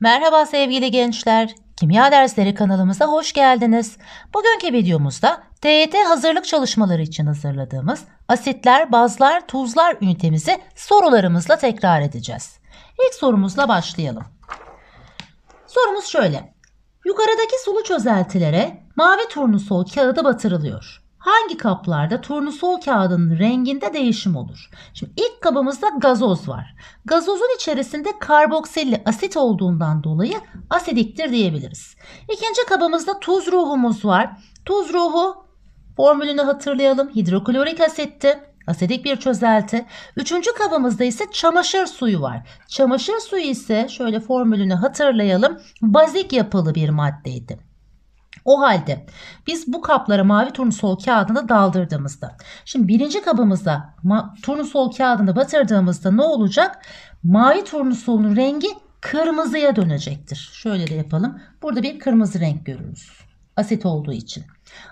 Merhaba sevgili gençler. Kimya dersleri kanalımıza hoş geldiniz. Bugünkü videomuzda TYT hazırlık çalışmaları için hazırladığımız asitler, bazlar, tuzlar ünitemizi sorularımızla tekrar edeceğiz. İlk sorumuzla başlayalım. Sorumuz şöyle. Yukarıdaki sulu çözeltilere mavi turnusol kağıdı batırılıyor hangi kaplarda turnusol kağıdının renginde değişim olur? Şimdi ilk kabımızda gazoz var. Gazozun içerisinde karboksilli asit olduğundan dolayı asidiktir diyebiliriz. İkinci kabımızda tuz ruhumuz var. Tuz ruhu formülünü hatırlayalım. Hidroklorik asitti. Asidik bir çözelti. Üçüncü kabımızda ise çamaşır suyu var. Çamaşır suyu ise şöyle formülünü hatırlayalım. Bazik yapılı bir maddeydi. O halde biz bu kaplara mavi turnusol kağıdını daldırdığımızda şimdi birinci kabımıza turnusol kağıdını batırdığımızda ne olacak? Mavi turnusolun rengi kırmızıya dönecektir. Şöyle de yapalım. Burada bir kırmızı renk görürüz. Asit olduğu için.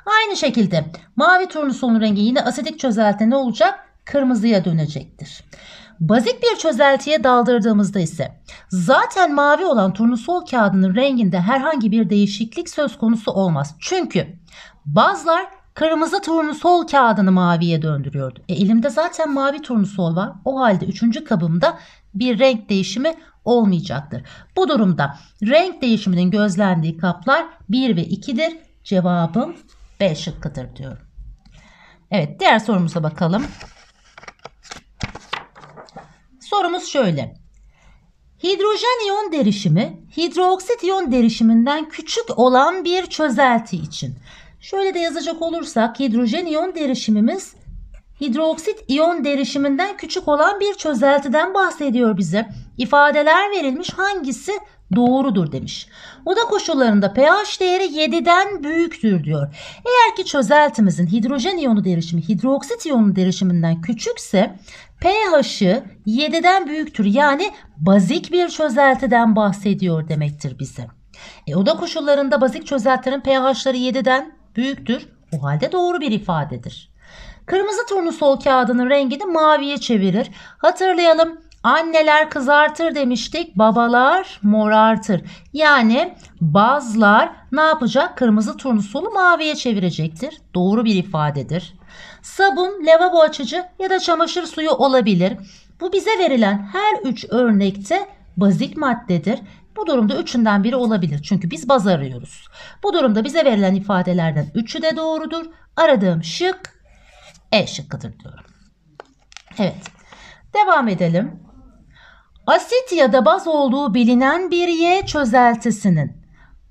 Aynı şekilde mavi turnusolun rengi yine asetik çözeltide ne olacak? Kırmızıya dönecektir. Bazik bir çözeltiye daldırdığımızda ise zaten mavi olan turnusol kağıdının renginde herhangi bir değişiklik söz konusu olmaz. Çünkü bazlar kırmızı turnusol kağıdını maviye döndürüyordu. E, elimde zaten mavi turnusol var. O halde üçüncü kabımda bir renk değişimi olmayacaktır. Bu durumda renk değişiminin gözlendiği kaplar 1 ve 2'dir. Cevabım B şıkkıdır diyorum. Evet diğer sorumuza bakalım. Sorumuz şöyle. Hidrojen iyon derişimi hidroksit iyon derişiminden küçük olan bir çözelti için. Şöyle de yazacak olursak hidrojen iyon derişimimiz hidroksit iyon derişiminden küçük olan bir çözeltiden bahsediyor bize ifadeler verilmiş hangisi doğrudur demiş. Oda koşullarında pH değeri 7'den büyüktür diyor. Eğer ki çözeltimizin hidrojen iyonu derişimi hidroksit iyonu derişiminden küçükse pH'ı 7'den büyüktür. Yani bazik bir çözeltiden bahsediyor demektir bize. E, oda koşullarında bazik çözeltilerin pH'ları 7'den büyüktür. O halde doğru bir ifadedir. Kırmızı turnusol kağıdının rengini maviye çevirir. Hatırlayalım Anneler kızartır demiştik. Babalar morartır. Yani bazlar ne yapacak? Kırmızı turnusolu maviye çevirecektir. Doğru bir ifadedir. Sabun, lavabo açıcı ya da çamaşır suyu olabilir. Bu bize verilen her üç örnekte bazik maddedir. Bu durumda üçünden biri olabilir. Çünkü biz baz arıyoruz. Bu durumda bize verilen ifadelerden üçü de doğrudur. Aradığım şık E şıkkıdır diyorum. Evet. Devam edelim. Asit ya da baz olduğu bilinen bir Y çözeltisinin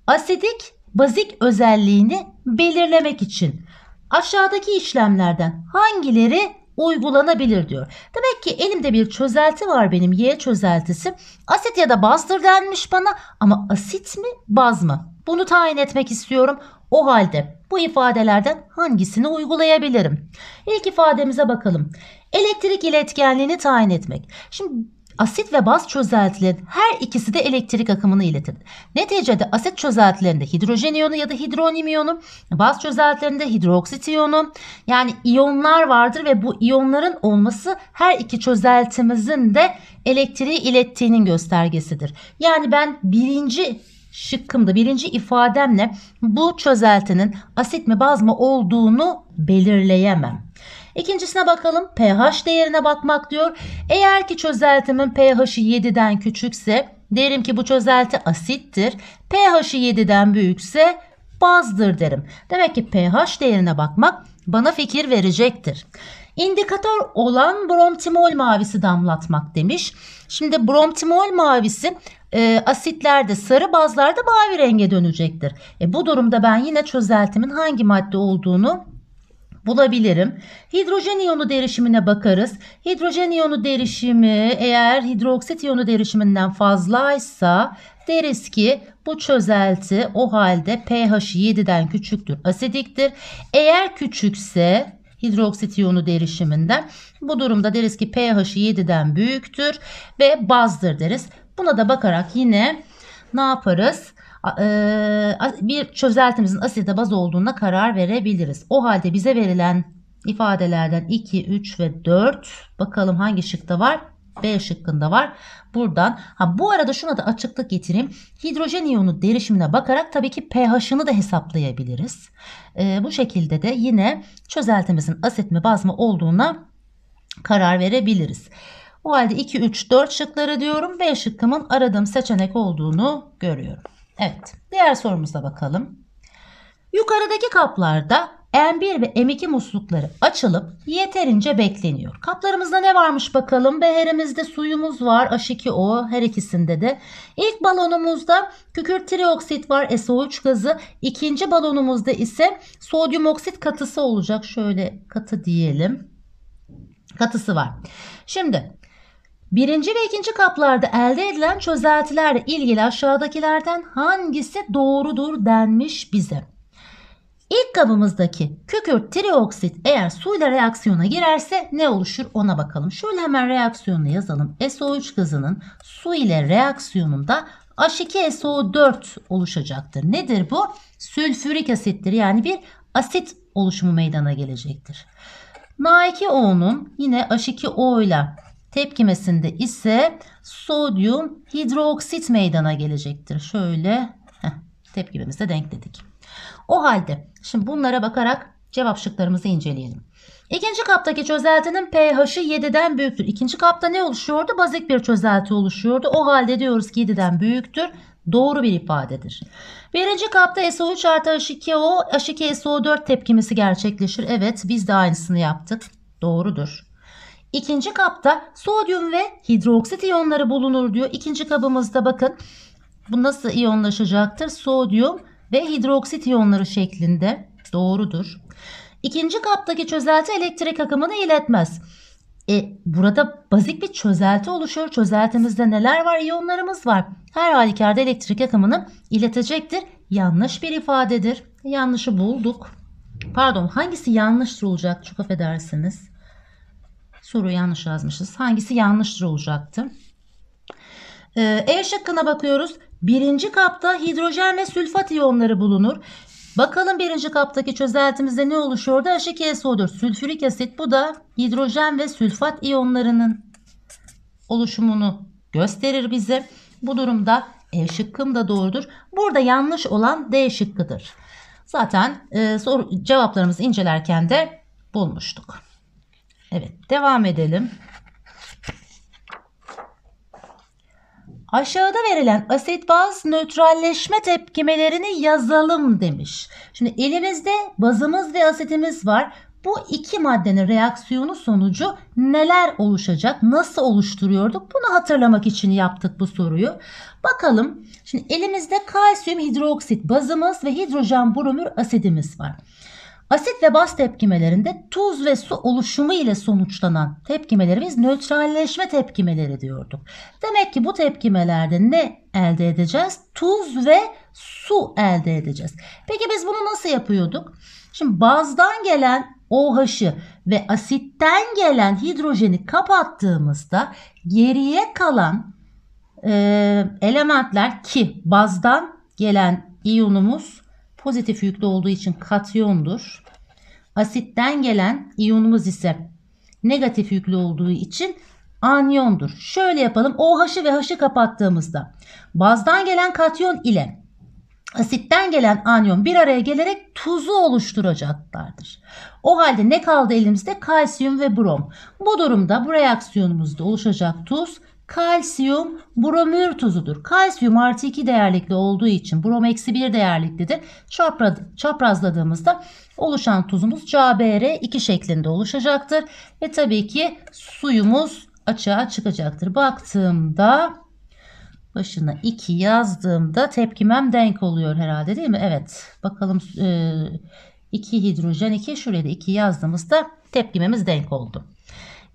asidik bazik özelliğini belirlemek için aşağıdaki işlemlerden hangileri uygulanabilir diyor. Demek ki elimde bir çözelti var benim Y çözeltisi. Asit ya da bazdır denmiş bana ama asit mi baz mı? Bunu tayin etmek istiyorum. O halde bu ifadelerden hangisini uygulayabilirim? İlk ifademize bakalım. Elektrik iletkenliğini tayin etmek. Şimdi Asit ve baz çözeltilerin her ikisi de elektrik akımını iletir. Neticede asit çözeltilerinde hidrojen iyonu ya da hidronim iyonu, baz çözeltilerinde hidroksit iyonu yani iyonlar vardır ve bu iyonların olması her iki çözeltimizin de elektriği ilettiğinin göstergesidir. Yani ben birinci şıkkımda birinci ifademle bu çözeltinin asit mi baz mı olduğunu belirleyemem. İkincisine bakalım pH değerine bakmak diyor. Eğer ki çözeltimin pH'i 7'den küçükse derim ki bu çözelti asittir. pH'i 7'den büyükse bazdır derim. Demek ki pH değerine bakmak bana fikir verecektir. İndikatör olan bromtimol mavisi damlatmak demiş. Şimdi bromtimol mavisi e, asitlerde sarı bazlarda mavi renge dönecektir. E, bu durumda ben yine çözeltimin hangi madde olduğunu bulabilirim. Hidrojen iyonu derişimine bakarız. Hidrojen iyonu derişimi eğer hidroksit iyonu derişiminden fazlaysa deriz ki bu çözelti o halde pH'ı 7'den küçüktür, asidiktir. Eğer küçükse hidroksit iyonu derişiminden bu durumda deriz ki pH'ı 7'den büyüktür ve bazdır deriz. Buna da bakarak yine ne yaparız? E, bir çözeltimizin asite baz olduğuna karar verebiliriz. O halde bize verilen ifadelerden 2, 3 ve 4 bakalım hangi şıkta var? B şıkkında var. Buradan ha bu arada şuna da açıklık getireyim. Hidrojen iyonu derişimine bakarak tabii ki pH'ını da hesaplayabiliriz. Ee, bu şekilde de yine çözeltimizin asit mi baz mı olduğuna karar verebiliriz. O halde 2, 3, 4 şıkları diyorum. B şıkkımın aradığım seçenek olduğunu görüyorum. Evet. Diğer sorumuza bakalım. Yukarıdaki kaplarda M1 ve M2 muslukları açılıp yeterince bekleniyor. Kaplarımızda ne varmış bakalım? Beherimizde suyumuz var H2O her ikisinde de. İlk balonumuzda kükürt trioksit var SO3 gazı. İkinci balonumuzda ise sodyum oksit katısı olacak. Şöyle katı diyelim. Katısı var. Şimdi Birinci ve ikinci kaplarda elde edilen çözeltilerle ilgili aşağıdakilerden hangisi doğrudur denmiş bize. İlk kabımızdaki kükürt trioksit eğer suyla reaksiyona girerse ne oluşur ona bakalım. Şöyle hemen reaksiyonunu yazalım. SO3 gazının su ile reaksiyonunda H2SO4 oluşacaktır. Nedir bu? Sülfürik asittir yani bir asit oluşumu meydana gelecektir. Na2O'nun yine H2O ile Tepkimesinde ise sodyum hidroksit meydana gelecektir. Şöyle heh, tepkimemizde denk O halde şimdi bunlara bakarak cevap şıklarımızı inceleyelim. İkinci kaptaki çözeltinin pH'i 7'den büyüktür. İkinci kapta ne oluşuyordu? Bazik bir çözelti oluşuyordu. O halde diyoruz ki 7'den büyüktür. Doğru bir ifadedir. Birinci kapta SO3 artı H2O, H2SO4 tepkimesi gerçekleşir. Evet biz de aynısını yaptık. Doğrudur. İkinci kapta sodyum ve hidroksit iyonları bulunur diyor. İkinci kabımızda bakın bu nasıl iyonlaşacaktır? Sodyum ve hidroksit iyonları şeklinde. Doğrudur. İkinci kaptaki çözelti elektrik akımını iletmez. E, burada bazik bir çözelti oluşuyor. Çözeltimizde neler var? İyonlarımız var. Her halükarda elektrik akımını iletecektir. Yanlış bir ifadedir. Yanlışı bulduk. Pardon hangisi yanlış olacak? Çok affedersiniz soruyu yanlış yazmışız. Hangisi yanlıştır olacaktı? Ee, e şıkkına bakıyoruz. Birinci kapta hidrojen ve sülfat iyonları bulunur. Bakalım birinci kaptaki çözeltimizde ne oluşuyordu? H2SO4 sülfürik asit bu da hidrojen ve sülfat iyonlarının oluşumunu gösterir bize. Bu durumda E şıkkım da doğrudur. Burada yanlış olan D şıkkıdır. Zaten e, soru, cevaplarımızı incelerken de bulmuştuk. Evet devam edelim. Aşağıda verilen asit baz nötralleşme tepkimelerini yazalım demiş. Şimdi elimizde bazımız ve asitimiz var. Bu iki maddenin reaksiyonu sonucu neler oluşacak? Nasıl oluşturuyorduk? Bunu hatırlamak için yaptık bu soruyu. Bakalım. Şimdi elimizde kalsiyum hidroksit bazımız ve hidrojen bromür asidimiz var. Asit ve baz tepkimelerinde tuz ve su oluşumu ile sonuçlanan tepkimelerimiz nötralleşme tepkimeleri diyorduk. Demek ki bu tepkimelerde ne elde edeceğiz? Tuz ve su elde edeceğiz. Peki biz bunu nasıl yapıyorduk? Şimdi bazdan gelen OH'ı ve asitten gelen hidrojeni kapattığımızda geriye kalan e, elementler ki bazdan gelen iyonumuz pozitif yüklü olduğu için katyondur. Asitten gelen iyonumuz ise negatif yüklü olduğu için anyondur. Şöyle yapalım. OH'ı ve H'ı kapattığımızda bazdan gelen katyon ile asitten gelen anyon bir araya gelerek tuzu oluşturacaklardır. O halde ne kaldı elimizde? Kalsiyum ve brom. Bu durumda bu reaksiyonumuzda oluşacak tuz kalsiyum bromür tuzudur. Kalsiyum artı 2 değerlikli olduğu için brom eksi 1 değerliklidir. çaprazladığımızda oluşan tuzumuz CBr2 şeklinde oluşacaktır. Ve tabii ki suyumuz açığa çıkacaktır. Baktığımda başına 2 yazdığımda tepkimem denk oluyor herhalde değil mi? Evet bakalım 2 e, hidrojen 2 şuraya da 2 yazdığımızda tepkimemiz denk oldu.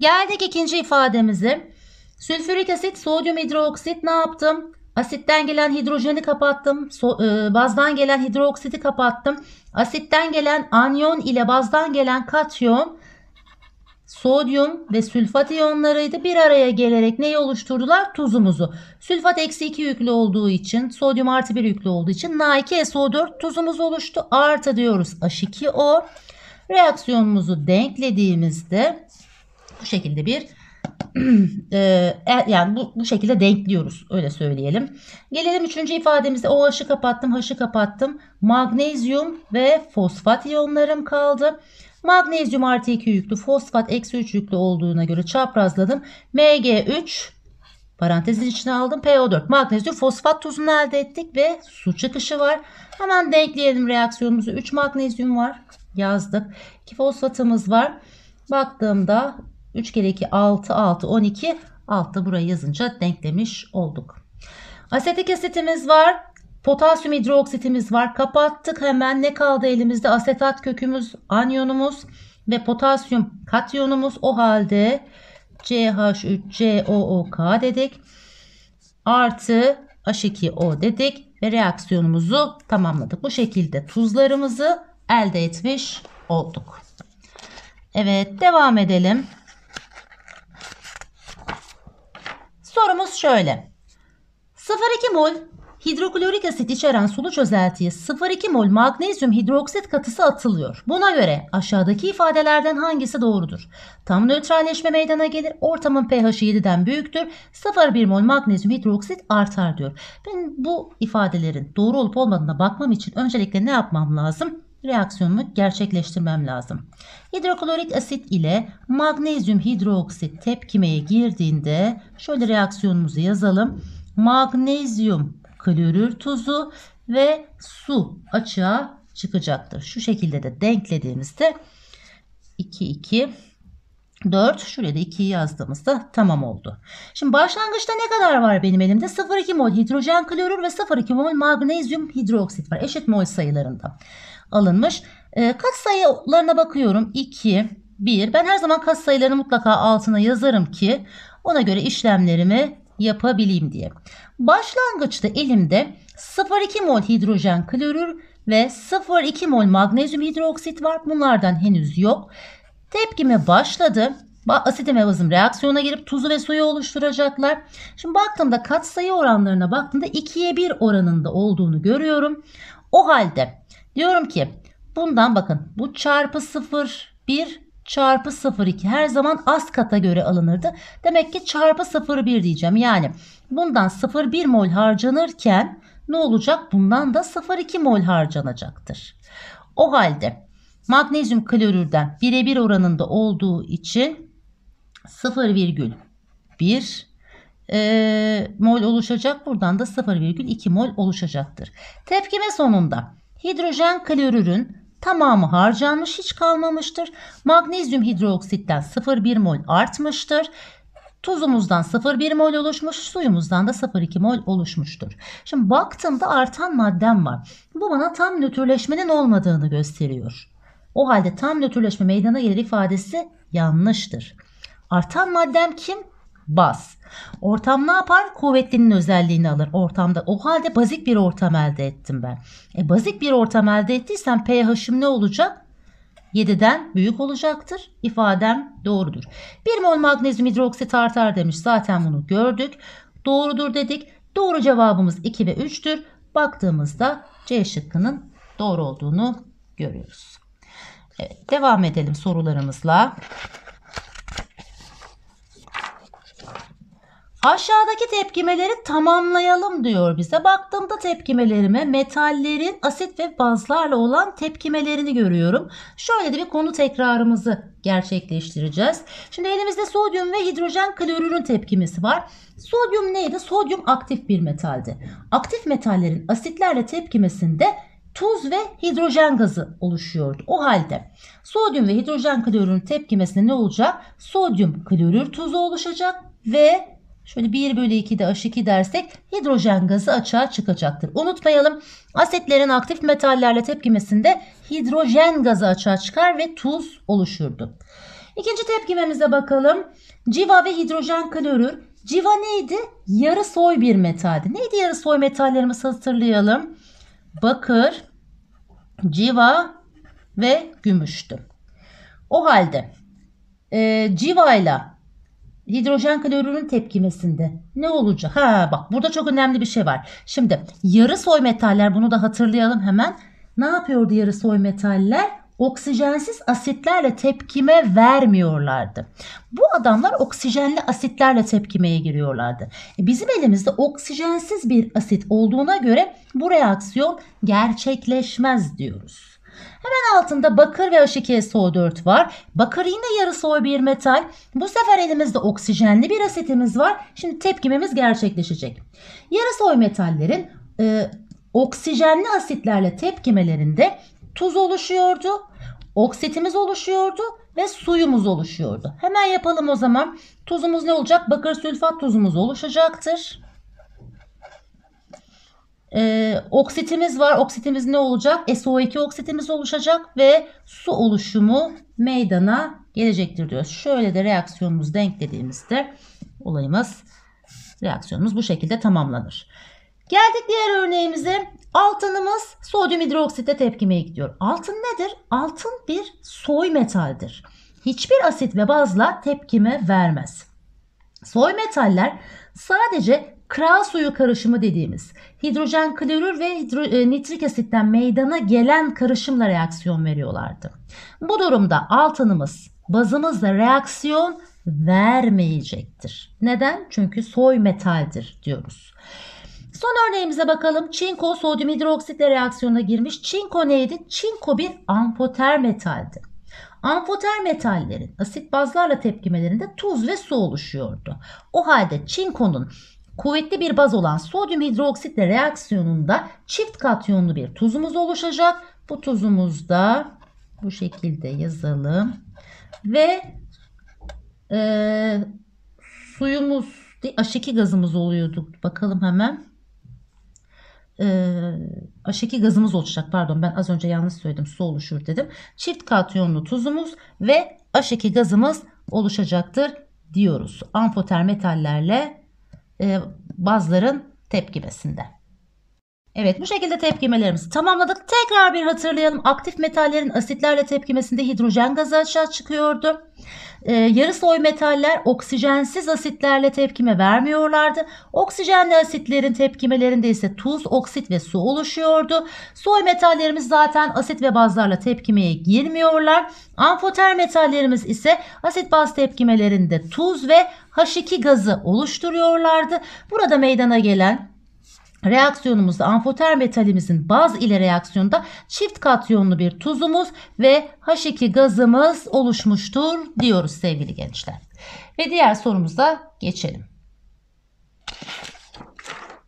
Geldik ikinci ifademize. Sülfürik asit, sodyum hidroksit ne yaptım? Asitten gelen hidrojeni kapattım. So, e, bazdan gelen hidroksiti kapattım. Asitten gelen anyon ile bazdan gelen katyon sodyum ve sülfat iyonlarıydı. Bir araya gelerek neyi oluşturdular? Tuzumuzu. Sülfat eksi 2 yüklü olduğu için, sodyum artı 1 yüklü olduğu için Na2SO4 tuzumuz oluştu. Artı diyoruz H2O. Reaksiyonumuzu denklediğimizde bu şekilde bir Ee, e, yani bu, bu şekilde denkliyoruz öyle söyleyelim. Gelelim üçüncü ifademize O OH'ı kapattım H'ı kapattım. Magnezyum ve fosfat iyonlarım kaldı. Magnezyum artı 2 yüklü fosfat eksi 3 yüklü olduğuna göre çaprazladım. Mg3 parantezin içine aldım PO4 magnezyum fosfat tuzunu elde ettik ve su çıkışı var. Hemen denkleyelim reaksiyonumuzu 3 magnezyum var yazdık. 2 fosfatımız var. Baktığımda 3 kere 2 6 6 12 6 buraya yazınca denklemiş olduk. Asetik asitimiz var. Potasyum hidroksitimiz var. Kapattık hemen ne kaldı elimizde? Asetat kökümüz, anyonumuz ve potasyum katyonumuz. O halde CH3COOK dedik. Artı H2O dedik ve reaksiyonumuzu tamamladık. Bu şekilde tuzlarımızı elde etmiş olduk. Evet devam edelim. Sorumuz şöyle. 0,2 mol hidroklorik asit içeren sulu çözeltiye 0,2 mol magnezyum hidroksit katısı atılıyor. Buna göre aşağıdaki ifadelerden hangisi doğrudur? Tam nötralleşme meydana gelir. Ortamın pH'i 7'den büyüktür. 0,1 mol magnezyum hidroksit artar diyor. Ben bu ifadelerin doğru olup olmadığına bakmam için öncelikle ne yapmam lazım? reaksiyonumu gerçekleştirmem lazım. Hidroklorik asit ile magnezyum hidroksit tepkimeye girdiğinde şöyle reaksiyonumuzu yazalım. Magnezyum klorür tuzu ve su açığa çıkacaktır. Şu şekilde de denklediğimizde 2 2 4 şuraya da 2'yi yazdığımızda tamam oldu. Şimdi başlangıçta ne kadar var benim elimde? 0,2 mol hidrojen klorür ve 0,2 mol magnezyum hidroksit var. Eşit mol sayılarında alınmış. E, kat sayılarına bakıyorum. 2, 1. Ben her zaman kat sayılarını mutlaka altına yazarım ki ona göre işlemlerimi yapabileyim diye. Başlangıçta elimde 0,2 mol hidrojen klorür ve 0,2 mol magnezyum hidroksit var. Bunlardan henüz yok. Tepkime başladı. Asite bazım reaksiyona girip tuzu ve suyu oluşturacaklar. Şimdi baktığımda katsayı oranlarına baktığımda 2'ye 1 oranında olduğunu görüyorum. O halde Diyorum ki bundan bakın bu çarpı 0 1 çarpı 0,2 her zaman az kata göre alınırdı. Demek ki çarpı 0,1 diyeceğim. Yani bundan 0,1 mol harcanırken ne olacak? Bundan da 0,2 mol harcanacaktır. O halde magnezyum klorürden birebir oranında olduğu için 0,1 e, mol oluşacak. Buradan da 0,2 mol oluşacaktır. Tepkime sonunda Hidrojen klorürün tamamı harcanmış hiç kalmamıştır. Magnezyum hidroksitten 0,1 mol artmıştır. Tuzumuzdan 0,1 mol oluşmuş, suyumuzdan da 0,2 mol oluşmuştur. Şimdi baktığımda artan maddem var. Bu bana tam nötrleşmenin olmadığını gösteriyor. O halde tam nötrleşme meydana gelir ifadesi yanlıştır. Artan maddem kim? bas. Ortam ne yapar? Kuvvetlinin özelliğini alır ortamda. O halde bazik bir ortam elde ettim ben. E, bazik bir ortam elde ettiysem pH'im ne olacak? 7'den büyük olacaktır. İfadem doğrudur. 1 mol magnezyum hidroksit artar demiş. Zaten bunu gördük. Doğrudur dedik. Doğru cevabımız 2 ve 3'tür. Baktığımızda C şıkkının doğru olduğunu görüyoruz. Evet, devam edelim sorularımızla. Aşağıdaki tepkimeleri tamamlayalım diyor bize. Baktığımda tepkimelerime metallerin asit ve bazlarla olan tepkimelerini görüyorum. Şöyle de bir konu tekrarımızı gerçekleştireceğiz. Şimdi elimizde sodyum ve hidrojen klorürün tepkimesi var. Sodyum neydi? Sodyum aktif bir metaldi. Aktif metallerin asitlerle tepkimesinde tuz ve hidrojen gazı oluşuyordu. O halde sodyum ve hidrojen klorürün tepkimesinde ne olacak? Sodyum klorür tuzu oluşacak ve Şöyle 1 bölü 2 de H2 dersek hidrojen gazı açığa çıkacaktır. Unutmayalım asetlerin aktif metallerle tepkimesinde hidrojen gazı açığa çıkar ve tuz oluşurdu. İkinci tepkimemize bakalım. Civa ve hidrojen klorür. Civa neydi? Yarı soy bir metaldi. Neydi yarı soy metallerimizi hatırlayalım. Bakır, civa ve gümüştü. O halde e, civa ile hidrojen klorürün tepkimesinde ne olacak? Ha bak burada çok önemli bir şey var. Şimdi yarı soy metaller bunu da hatırlayalım hemen. Ne yapıyordu yarı soy metaller? Oksijensiz asitlerle tepkime vermiyorlardı. Bu adamlar oksijenli asitlerle tepkimeye giriyorlardı. E, bizim elimizde oksijensiz bir asit olduğuna göre bu reaksiyon gerçekleşmez diyoruz. Hemen altında bakır ve H2SO4 var. Bakır yine yarı soğuk bir metal. Bu sefer elimizde oksijenli bir asetimiz var. Şimdi tepkimemiz gerçekleşecek. Yarı soy metallerin e, oksijenli asitlerle tepkimelerinde tuz oluşuyordu, oksitimiz oluşuyordu ve suyumuz oluşuyordu. Hemen yapalım o zaman. Tuzumuz ne olacak? Bakır sülfat tuzumuz oluşacaktır. E, oksitimiz var. Oksitimiz ne olacak? SO2 oksitimiz oluşacak ve su oluşumu meydana gelecektir diyoruz. Şöyle de reaksiyonumuz denklediğimizde olayımız reaksiyonumuz bu şekilde tamamlanır. Geldik diğer örneğimize. Altınımız sodyum hidroksite tepkime gidiyor. Altın nedir? Altın bir soy metaldir. Hiçbir asit ve bazla tepkime vermez. Soy metaller sadece kral suyu karışımı dediğimiz hidrojen klorür ve hidro, e, nitrik asitten meydana gelen karışımla reaksiyon veriyorlardı. Bu durumda altınımız bazımızla reaksiyon vermeyecektir. Neden? Çünkü soy metaldir diyoruz. Son örneğimize bakalım. Çinko sodyum hidroksitle reaksiyona girmiş. Çinko neydi? Çinko bir amfoter metaldi. Amfoter metallerin asit bazlarla tepkimelerinde tuz ve su oluşuyordu. O halde çinkonun kuvvetli bir baz olan sodyum hidroksitle reaksiyonunda çift katyonlu bir tuzumuz oluşacak. Bu tuzumuz da bu şekilde yazalım. Ve e, suyumuz H2 gazımız oluyorduk. Bakalım hemen. E, H2 gazımız oluşacak. Pardon ben az önce yanlış söyledim. Su oluşur dedim. Çift katyonlu tuzumuz ve H2 gazımız oluşacaktır diyoruz. Amfoter metallerle e, bazların tepkimesinde. Evet bu şekilde tepkimelerimizi tamamladık. Tekrar bir hatırlayalım. Aktif metallerin asitlerle tepkimesinde hidrojen gazı aşağı çıkıyordu. Ee, yarı soy metaller oksijensiz asitlerle tepkime vermiyorlardı. Oksijenli asitlerin tepkimelerinde ise tuz, oksit ve su oluşuyordu. Soy metallerimiz zaten asit ve bazlarla tepkimeye girmiyorlar. Amfoter metallerimiz ise asit baz tepkimelerinde tuz ve h gazı oluşturuyorlardı. Burada meydana gelen reaksiyonumuzda amfoter metalimizin baz ile reaksiyonda çift katyonlu bir tuzumuz ve H2 gazımız oluşmuştur diyoruz sevgili gençler. Ve diğer sorumuza geçelim.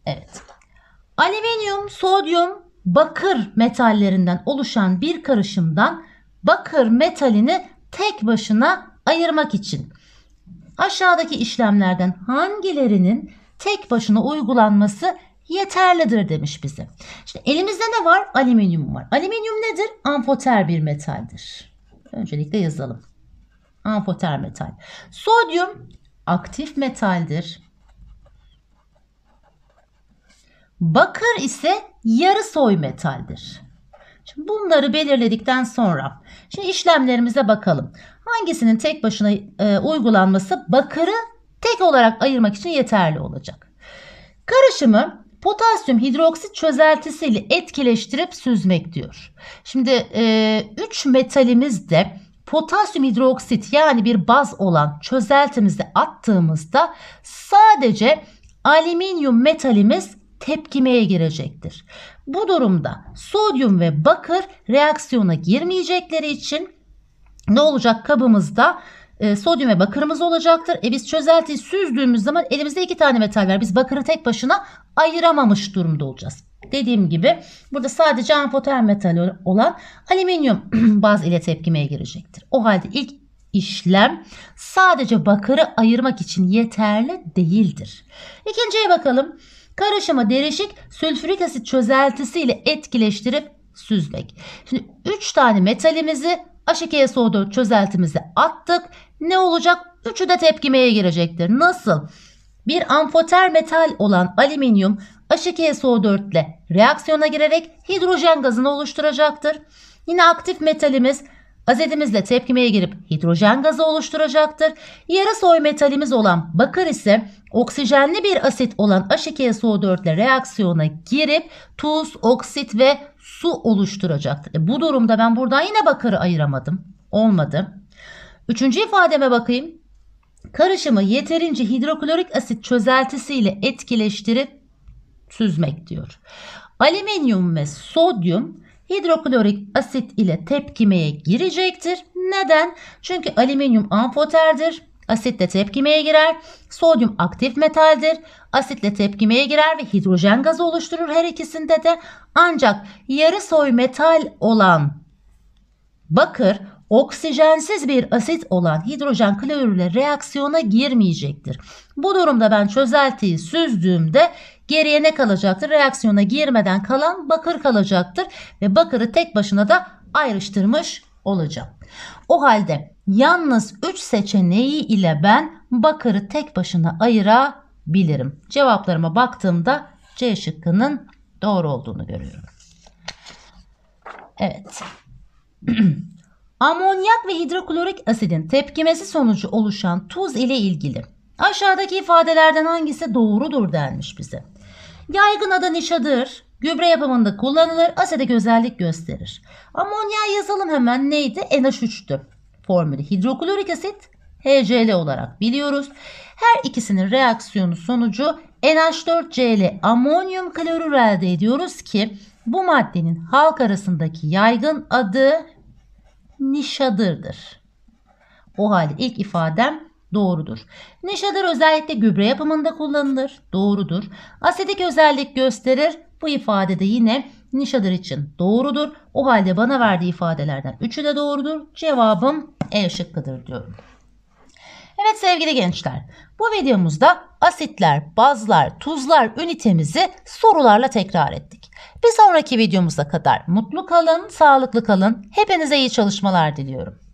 Evet. Alüminyum, sodyum, bakır metallerinden oluşan bir karışımdan bakır metalini tek başına ayırmak için aşağıdaki işlemlerden hangilerinin tek başına uygulanması yeterlidir demiş bize. İşte elimizde ne var? Alüminyum var. Alüminyum nedir? Amfoter bir metaldir. Öncelikle yazalım. Amfoter metal. Sodyum aktif metaldir. Bakır ise yarı soy metaldir. Şimdi bunları belirledikten sonra şimdi işlemlerimize bakalım hangisinin tek başına e, uygulanması bakırı tek olarak ayırmak için yeterli olacak. Karışımı potasyum hidroksit çözeltisiyle etkileştirip süzmek diyor. Şimdi 3 e, üç metalimiz de potasyum hidroksit yani bir baz olan çözeltimizi attığımızda sadece alüminyum metalimiz tepkimeye girecektir. Bu durumda sodyum ve bakır reaksiyona girmeyecekleri için ne olacak kabımızda? E, sodyum ve bakırımız olacaktır. E biz çözeltiyi süzdüğümüz zaman elimizde iki tane metal var. Biz bakırı tek başına ayıramamış durumda olacağız. Dediğim gibi burada sadece amfoter metal olan alüminyum baz ile tepkimeye girecektir. O halde ilk işlem sadece bakırı ayırmak için yeterli değildir. İkinciye bakalım. Karışımı derişik sülfürik asit çözeltisi ile etkileştirip süzmek. Şimdi 3 tane metalimizi H2SO4 çözeltimizi attık. Ne olacak? Üçü de tepkimeye girecektir. Nasıl? Bir amfoter metal olan alüminyum H2SO4 ile reaksiyona girerek hidrojen gazını oluşturacaktır. Yine aktif metalimiz azetimizle tepkimeye girip hidrojen gazı oluşturacaktır. Yarı soy metalimiz olan bakır ise oksijenli bir asit olan H2SO4 ile reaksiyona girip tuz, oksit ve su oluşturacaktır. E bu durumda ben buradan yine bakırı ayıramadım. Olmadı. Üçüncü ifademe bakayım. Karışımı yeterince hidroklorik asit çözeltisiyle etkileştirip süzmek diyor. Alüminyum ve sodyum hidroklorik asit ile tepkimeye girecektir. Neden? Çünkü alüminyum amfoterdir. Asitle tepkimeye girer. Sodyum aktif metaldir. Asitle tepkimeye girer ve hidrojen gazı oluşturur her ikisinde de. Ancak yarı soy metal olan bakır oksijensiz bir asit olan hidrojen klorürle reaksiyona girmeyecektir. Bu durumda ben çözeltiyi süzdüğümde geriye ne kalacaktır? Reaksiyona girmeden kalan bakır kalacaktır ve bakırı tek başına da ayrıştırmış olacağım. O halde Yalnız 3 seçeneği ile ben bakırı tek başına ayırabilirim. Cevaplarıma baktığımda C şıkkının doğru olduğunu görüyorum. Evet. Amonyak ve hidroklorik asidin tepkimesi sonucu oluşan tuz ile ilgili. Aşağıdaki ifadelerden hangisi doğrudur denmiş bize. Yaygın adı nişadır. Gübre yapımında kullanılır. Asedik özellik gösterir. Amonya yazalım hemen neydi? NH3'tü formülü. Hidroklorik asit HCl olarak biliyoruz. Her ikisinin reaksiyonu sonucu NH4Cl amonyum klorür elde ediyoruz ki bu maddenin halk arasındaki yaygın adı nişadırdır. O halde ilk ifadem doğrudur. Nişadır özellikle gübre yapımında kullanılır. Doğrudur. Asidik özellik gösterir. Bu ifadede yine Nişadır için doğrudur. O halde bana verdiği ifadelerden üçü de doğrudur. Cevabım E şıkkıdır diyorum. Evet sevgili gençler bu videomuzda asitler, bazlar, tuzlar ünitemizi sorularla tekrar ettik. Bir sonraki videomuza kadar mutlu kalın, sağlıklı kalın. Hepinize iyi çalışmalar diliyorum.